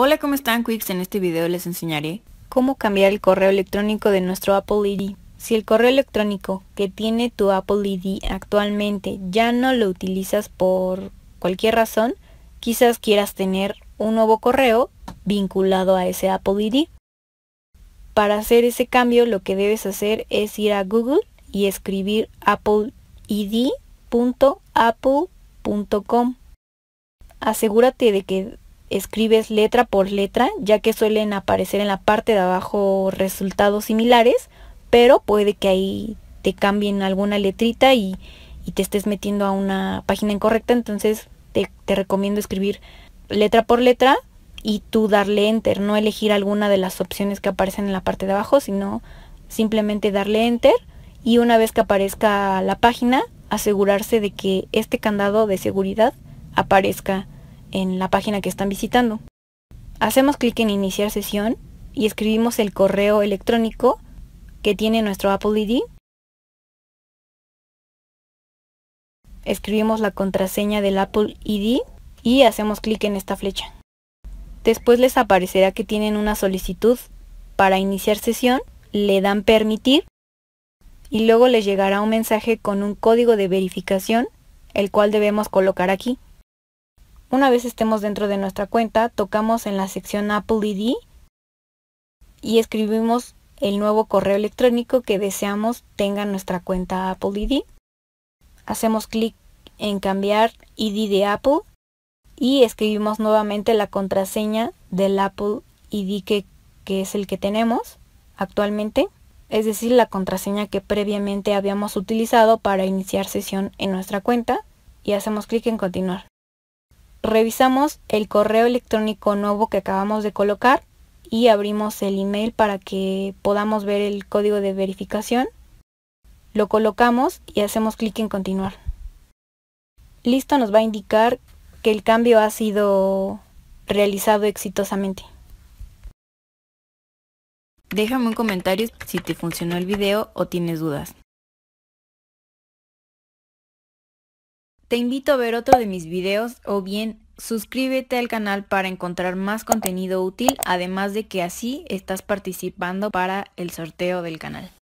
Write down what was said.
Hola, ¿cómo están Quicks? En este video les enseñaré cómo cambiar el correo electrónico de nuestro Apple ID. Si el correo electrónico que tiene tu Apple ID actualmente ya no lo utilizas por cualquier razón, quizás quieras tener un nuevo correo vinculado a ese Apple ID. Para hacer ese cambio lo que debes hacer es ir a Google y escribir appleid.apple.com. Asegúrate de que escribes letra por letra, ya que suelen aparecer en la parte de abajo resultados similares, pero puede que ahí te cambien alguna letrita y, te estés metiendo a una página incorrecta, entonces te, te recomiendo escribir letra por letra y tú darle enter, no elegir alguna de las opciones que aparecen en la parte de abajo, sino simplemente darle enter y una vez que aparezca la página, asegurarse de que este candado de seguridad aparezca en la página que están visitando. Hacemos clic en iniciar sesión y escribimos el correo electrónico que tiene nuestro Apple ID. Escribimos la contraseña del Apple ID y hacemos clic en esta flecha. Después les aparecerá que tienen una solicitud para iniciar sesión, le dan permitir y luego les llegará un mensaje con un código de verificación, el cual debemos colocar aquí. Una vez estemos dentro de nuestra cuenta, tocamos en la sección Apple ID y escribimos el nuevo correo electrónico que deseamos tenga nuestra cuenta Apple ID. Hacemos clic en cambiar ID de Apple y escribimos nuevamente la contraseña del Apple ID que, que es el que tenemos actualmente, es decir, la contraseña que previamente habíamos utilizado para iniciar sesión en nuestra cuenta y hacemos clic en continuar revisamos el correo electrónico nuevo que acabamos de colocar y abrimos el email para que podamos ver el código de verificación. Lo colocamos y hacemos clic en continuar. Listo nos va a indicar que el cambio ha sido realizado exitosamente. Déjame un comentario si te funcionó el video o tienes dudas. Te invito a ver otro de mis videos o bien suscríbete al canal para encontrar más contenido útil, además de que así estás participando para el sorteo del canal.